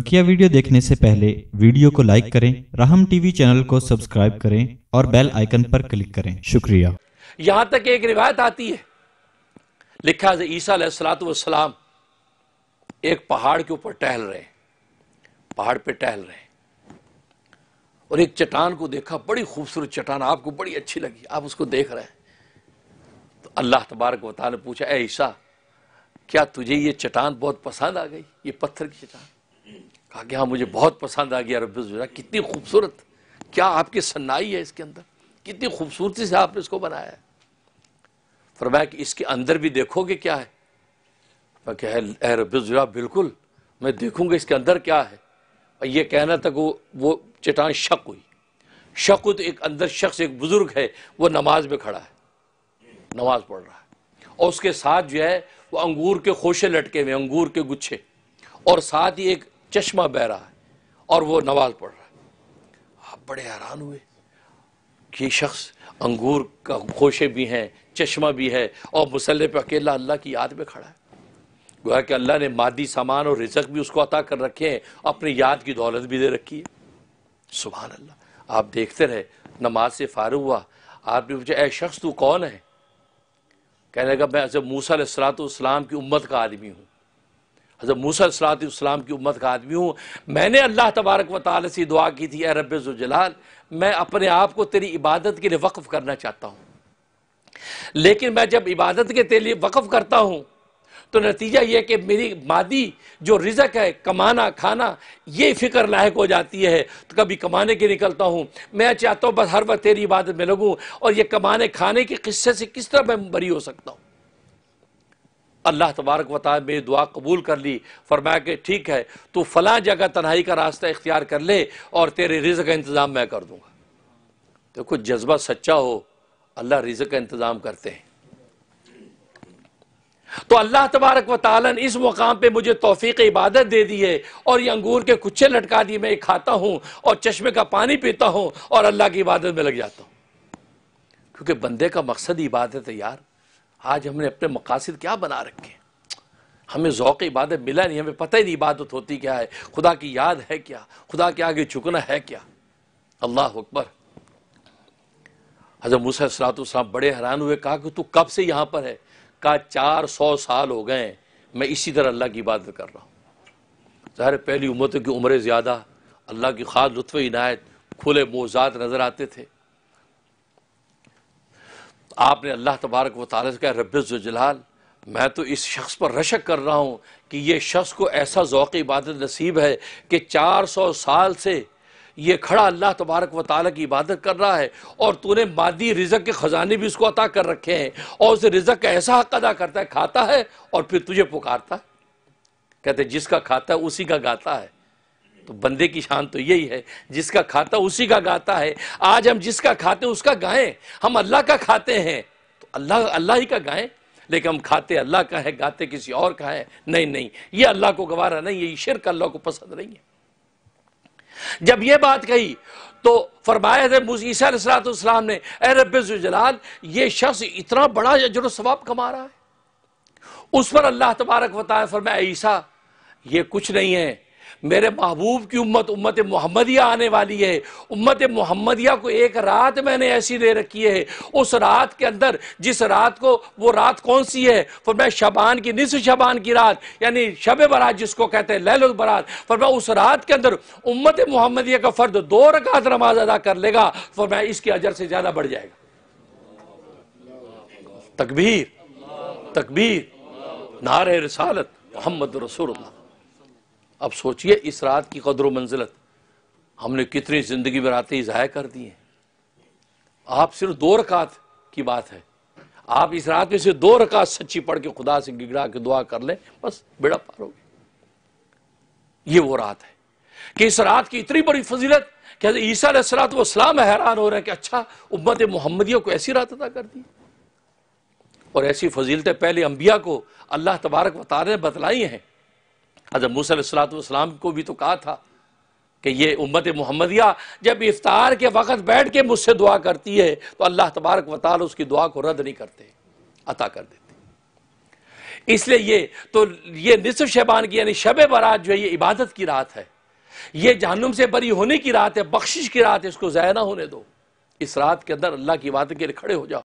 बकिया वीडियो देखने से पहले वीडियो को लाइक करें राहम टीवी चैनल को सब्सक्राइब करें और बेल आइकन पर क्लिक करें शुक्रिया यहां तक एक रिवायत आती है लिखा ईसा सलाम एक पहाड़ के ऊपर टहल रहे पहाड़ पे टहल रहे और एक चट्टान को देखा बड़ी खूबसूरत चट्टान आपको बड़ी अच्छी लगी आप उसको देख रहे हैं तो अल्लाह तबारक ने पूछा ऐसा क्या तुझे ये चट्टान बहुत पसंद आ गई ये पत्थर की चट्टान कहा कि हाँ मुझे बहुत पसंद आ गया रबरा कितनी खूबसूरत क्या आपकी सन्नाई है इसके अंदर कितनी खूबसूरती से आपने इसको बनाया है फरमाया कि इसके अंदर भी देखोगे क्या है मैं बिल्कुल मैं देखूंगा इसके अंदर क्या है और ये कहना था वो वो चटान शक हुई शक तो एक अंदर शख्स एक बुज़ुर्ग है वो नमाज में खड़ा है नमाज पढ़ रहा है और उसके साथ जो है वो अंगूर के खोशे लटके हुए अंगूर के गुच्छे और साथ ही एक चश्मा बह रहा है और वो नवाल पढ़ रहा है आप बड़े हैरान हुए कि शख्स अंगूर का खोशे भी हैं चश्मा भी है और मुसल्ले पे अकेला अल्लाह की याद में खड़ा है गोया कि अल्लाह ने मादी सामान और रिजक भी उसको अता कर रखे हैं अपनी याद की दौलत भी दे रखी है सुबह अल्लाह आप देखते रहे नमाज से फारूग हुआ आपने पूछा ए शख्स तू कौन है कहने लगा मैं मूसा सलात की उम्मत का आदमी हूँ हज़र मूसा सलातम की उम्मत का आदमी हूँ मैंने अल्लाह तबारक व ताल से दुआ की थी ए जलाल मैं अपने आप को तेरी इबादत के लिए वक्फ करना चाहता हूँ लेकिन मैं जब इबादत के तेरे लिए वक़फ़ करता हूँ तो नतीजा यह कि मेरी मादी जो रिजक है कमाना खाना ये फ़िक्र लायक हो जाती है तो कभी कमाने के निकलता हूँ मैं चाहता हूँ बस हर वक्त तेरी इबादत में लगूँ और ये कमाने खाने के किस्से से किस तरह मैं बरी हो सकता हूँ अल्लाह तबारक वताल मेरी दुआ कबूल कर ली फरमाया कि ठीक है तो फला जगह तन्हाई का रास्ता इख्तियार कर ले और तेरे रिज़ का इंतज़ाम मैं कर दूंगा देखो तो जज्बा सच्चा हो अल्लाह रिज़ का इंतज़ाम करते हैं तो अल्लाह तबारक व इस मुकाम पर मुझे तोफीक इबादत दे दी है और ये अंगूर के कुछ लटका दिए मैं खाता हूं और चश्मे का पानी पीता हूं और अल्लाह की इबादत में लग जाता हूं क्योंकि बंदे का मकसद इबादत है यार आज हमने अपने मकासद क्या बना रखे हमें ओक़ इबादत मिला नहीं हमें पता ही नहीं इबादत होती क्या है खुदा की याद है क्या खुदा के आगे झुकना है क्या अल्लाह अकबर हजरत मूसा साहब बड़े हैरान हुए कहा कि तू कब से यहाँ पर है कहा चार सौ साल हो गए मैं इसी तरह अल्लाह की इबादत कर रहा हूँ ज़ाहिर पहली उम्मतों की उम्र ज़्यादा अल्लाह की खास लुत्फ़ इनायत खुले मोज़ात नज़र आते थे आपने अल्लाह तबारक व ताली से कहा रब्ज़ुजलाल मैं तो इस शख्स पर रशक कर रहा हूँ कि ये शख्स को ऐसा ओक़ इबादत नसीब है कि चार सौ साल से ये खड़ा अल्लाह तबारक व ताल की इबादत कर रहा है और तूने मादी रिजक के ख़जाने भी उसको अता कर रखे हैं और उसे रिजक का ऐसा हक अदा करता है खाता है और फिर तुझे पुकारता है कहते जिसका खाता है उसी का गाता है तो बंदे की शान तो यही है जिसका खाता उसी का गाता है आज हम जिसका खाते उसका गाएं हम अल्लाह का खाते हैं तो अल्लाह अल्लाह ही का गाएं लेकिन हम खाते अल्लाह का है गाते किसी और का है नहीं नहीं ये अल्लाह को गवारा नहीं है शिरक अल्लाह को पसंद नहीं है जब ये बात कही तो फरमाया थे ईसालाम ने ए रबाल ये शख्स इतना बड़ा अजर स्वाब कमा रहा है उस पर अल्लाह तबारक बताया फरमाया ईसा ये कुछ नहीं है मेरे महबूब की उम्मत उम्मत मोहम्मदिया आने वाली है उम्मत मोहम्मदिया को एक रात मैंने ऐसी दे रखी है उस रात के अंदर जिस रात को वो रात कौन सी है फिर मैं शबान की निस शबान की रात यानी शब बरात जिसको कहते हैं लहल बरात फिर मैं उस रात के अंदर उम्मत मोहम्मदिया का फ़र्द दो रकात नमाज अदा कर लेगा फिर मैं इसके अजर से ज़्यादा बढ़ जाएगा तकबीर तकबीर नारे रसालत मोहम्मद रसूलुल्लाह अब सोचिए इस रात की कदर मंजिलत हमने कितनी ज़िंदगी में रातें ज़ाय कर दी हैं आप सिर्फ दो रकात की बात है आप इस रात में सिर्फ दो रकात सच्ची पढ़ के खुदा से गिगड़ा के दुआ कर लें बस बेड़ा पार होगी ये वो रात है कि इस रात की इतनी बड़ी फजीलत क्या ईसा वो इस्लाम हैरान हो रहे हैं कि अच्छा उम्मत मोहम्मदियों को ऐसी रात अदा कर दी और ऐसी फजीलतें पहले अंबिया को अल्लाह तबारक बता रहे बतलाई हैं हजरत मूसलाम को भी तो कहा था कि ये उम्मत मोहम्मदिया जब इफ्तार के वक़्त बैठ के मुझसे दुआ करती है तो अल्लाह तबारक वाल उसकी दुआ को रद्द नहीं करते अता कर देते इसलिए ये तो ये निसफ शहबान की यानी शब बारात जो है ये इबादत की रात है ये जहनुम से बरी होने की रात है बख्शिश की रात है इसको जया ना होने दो इस रात के अंदर अल्लाह की इबादत के लिए खड़े हो जाओ